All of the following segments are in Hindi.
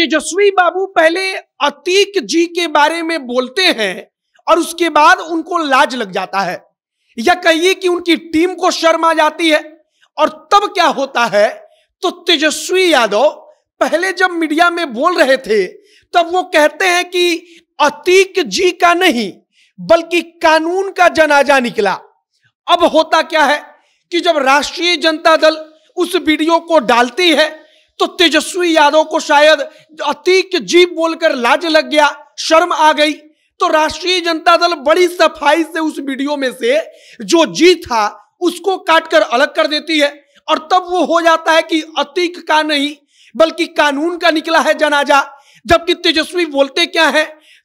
तेजस्वी बाबू पहले अतीक जी के बारे में बोलते हैं और उसके बाद उनको लाज लग जाता है या कहिए कि उनकी टीम को शर्म आ जाती है और तब क्या होता है तो तेजस्वी यादव पहले जब मीडिया में बोल रहे थे तब वो कहते हैं कि अतीक जी का नहीं बल्कि कानून का जनाजा निकला अब होता क्या है कि जब राष्ट्रीय जनता दल उस वीडियो को डालती है तो तेजस्वी यादव को शायद अतीक जीप बोलकर लाज लग गया शर्म आ गई तो राष्ट्रीय जनता दल बड़ी सफाई से उस वीडियो में से जो जी था उसको काटकर अलग कर देती है और तब वो हो जाता है कि अतीक का नहीं बल्कि कानून का निकला है जनाजा जबकि तेजस्वी बोलते क्या है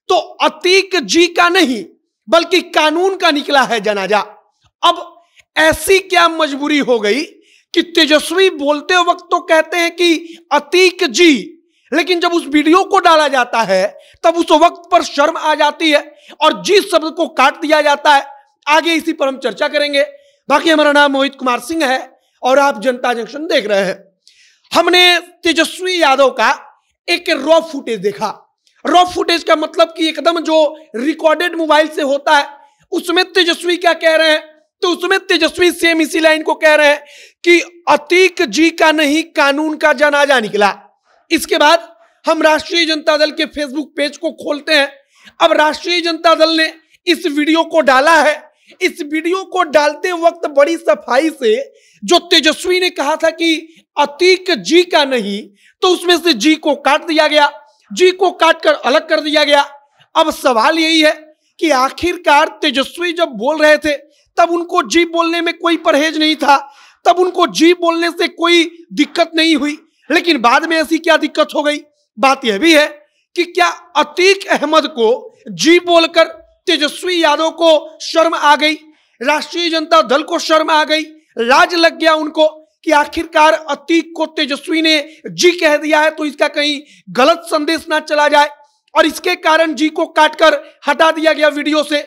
तो अतीक जी का नहीं बल्कि कानून का निकला है जनाजा अब ऐसी क्या मजबूरी हो गई कि तेजस्वी बोलते वक्त तो कहते हैं कि अतीक जी लेकिन जब उस वीडियो को डाला जाता है तब उस वक्त पर शर्म आ जाती है और जिस शब्द को काट दिया जाता है आगे इसी पर हम चर्चा करेंगे बाकी हमारा नाम मोहित कुमार सिंह है और आप जनता जंक्शन देख रहे हैं हमने तेजस्वी यादव का एक रॉ फुटेज देखा रॉ फुटेज का मतलब कि एकदम जो रिकॉर्डेड मोबाइल से होता है उसमें तेजस्वी क्या कह रहे हैं तो उसमें तेजस्वी सेम इसी लाइन को कह रहे हैं कि अतीक जी का नहीं कानून का जनाजा निकला इसके बाद हम राष्ट्रीय जनता दल के फेसबुक पेज को खोलते हैं अब राष्ट्रीय जनता दल ने इस वीडियो को डाला है इस वीडियो को डालते वक्त बड़ी सफाई से जो तेजस्वी ने कहा था कि अतीक जी का नहीं तो उसमें से जी को काट दिया गया जी को काट कर अलग कर दिया गया अब सवाल यही है कि आखिरकार तेजस्वी जब बोल रहे थे तब उनको जी बोलने में कोई परहेज नहीं था तब उनको जी बोलने से कोई दिक्कत नहीं हुई लेकिन बाद में ऐसी क्या दिक्कत हो गई बात यह भी है कि क्या अतीक अहमद को जी बोलकर तेजस्वी यादव को शर्म आ गई राष्ट्रीय जनता दल को शर्म आ गई लाज लग गया उनको कि आखिरकार अतीक को तेजस्वी ने जी कह दिया है तो इसका कहीं गलत संदेश ना चला जाए और इसके कारण जी को काटकर हटा दिया गया वीडियो से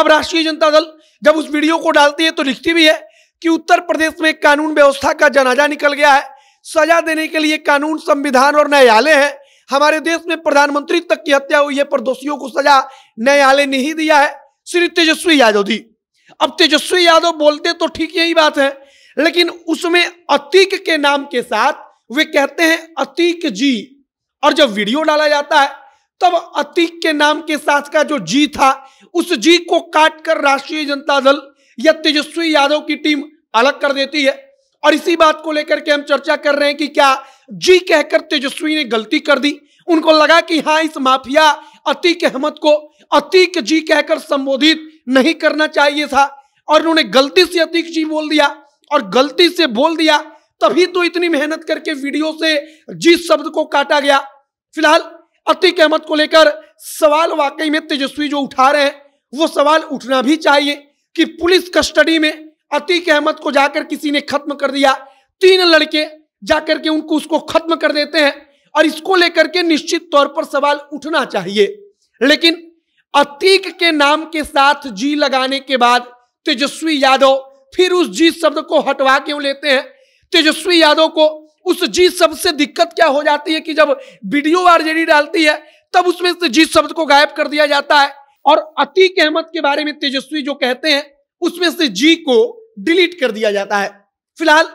अब राष्ट्रीय जनता दल जब उस वीडियो को डालती है तो लिखती भी है कि उत्तर प्रदेश में कानून व्यवस्था का जनाजा निकल गया है सजा देने के लिए कानून संविधान और न्यायालय है हमारे देश में प्रधानमंत्री तक की हत्या हुई है पर दोषियों को सजा न्यायालय ने ही दिया है श्री तेजस्वी यादव जी अब तेजस्वी यादव बोलते तो ठीक यही बात है लेकिन उसमें अतीक के नाम के साथ वे कहते हैं अतीक जी और जब वीडियो डाला जाता है तब अतीक के नाम के साथ का जो जी था उस जी को काटकर राष्ट्रीय जनता दल या तेजस्वी यादव की टीम अलग कर देती है और इसी बात को लेकर के हम चर्चा कर रहे हैं कि क्या जी कहकर तेजस्वी ने गलती कर दी उनको लगा कि हाँ इस माफिया अतीक अहमद को अतीक जी कहकर संबोधित नहीं करना चाहिए था और उन्होंने गलती से अतीक जी बोल दिया और गलती से बोल दिया तभी तो इतनी मेहनत करके वीडियो से जी शब्द को काटा गया फिलहाल अतीक अहमद को लेकर सवाल वाकई में तेजस्वी जो उठा रहे हैं वो सवाल उठना भी चाहिए कि पुलिस कस्टडी में अतीक अहमद को जाकर किसी ने खत्म कर दिया तीन लड़के जाकर के उनको उसको खत्म कर देते हैं और इसको लेकर के निश्चित तौर पर सवाल उठना चाहिए लेकिन अतीक के नाम के साथ जी लगाने के बाद तेजस्वी यादव फिर उस जी शब्द को हटवा क्यों लेते हैं तेजस्वी यादव को उस जी शब्द से दिक्कत क्या हो जाती है कि जब वीडियो आरजेडी डालती है तब उसमें से जी शब्द को गायब कर दिया जाता है और अतीक अहमद के बारे में तेजस्वी जो कहते हैं उसमें से जी को डिलीट कर दिया जाता है फिलहाल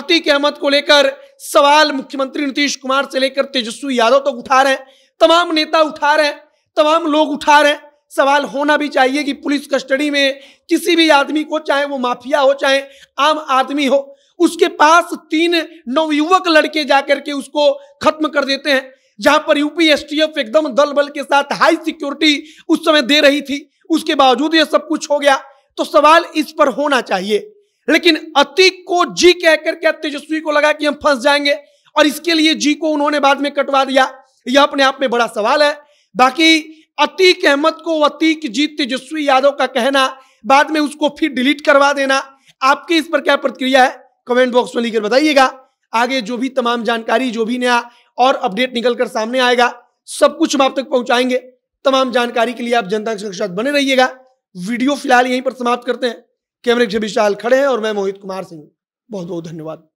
अतीक अहमद को लेकर सवाल मुख्यमंत्री नीतीश कुमार से लेकर तेजस्वी यादव तक तो उठा रहे हैं तमाम नेता उठा रहे हैं तमाम लोग उठा रहे हैं सवाल होना भी चाहिए कि पुलिस कस्टडी में किसी भी आदमी को चाहे वो माफिया हो चाहे आम आदमी हो उसके पास तीन नवयुवक लड़के जाकर के उसको खत्म कर देते हैं जहां पर यूपी एकदम दल बल के साथ हाई सिक्योरिटी उस समय दे रही थी उसके बावजूद ये सब कुछ हो गया तो सवाल इस पर होना चाहिए लेकिन अतीक को जी कहकर के तेजस्वी को लगा कि हम फंस जाएंगे और इसके लिए जी को उन्होंने बाद में कटवा दिया यह अपने आप में बड़ा सवाल है बाकी अतीक अहमद को अतीक जी तेजस्वी यादव का कहना बाद में उसको फिर डिलीट करवा देना आपकी इस पर क्या प्रतिक्रिया है कमेंट बॉक्स में लिखकर बताइएगा आगे जो भी तमाम जानकारी जो भी नया और अपडेट निकलकर सामने आएगा सब कुछ हम आप तक पहुंचाएंगे तमाम जानकारी के लिए आप जनता के साथ बने रहिएगा वीडियो फिलहाल यहीं पर समाप्त करते हैं कैमरे के विशाल खड़े हैं और मैं मोहित कुमार सिंह बहुत बहुत धन्यवाद